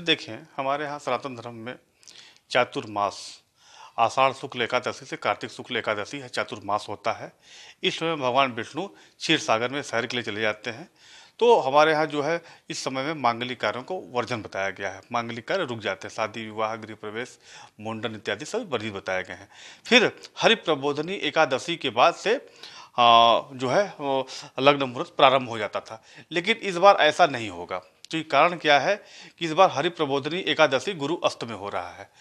देखें हमारे यहाँ सनातन धर्म में चातुर्मास आषाढ़ शुक्ल एकादशी से कार्तिक शुक्ल एकादशी है चातुर्मास होता है इस समय भगवान विष्णु क्षीर सागर में शहर के लिए चले जाते हैं तो हमारे यहाँ जो है इस समय में मांगलिक कार्यों को वर्जन बताया गया है मांगलिक कार्य रुक जाते हैं शादी विवाह गृह प्रवेश मुंडन इत्यादि सभी वर्जित बताए गए हैं फिर हरि प्रबोधनी एकादशी के बाद से आ, जो है लग्न मुहूर्त प्रारंभ हो जाता था लेकिन इस बार ऐसा नहीं होगा कारण क्या है कि इस बार हरि प्रबोधनी एकादशी गुरु अस्त में हो रहा है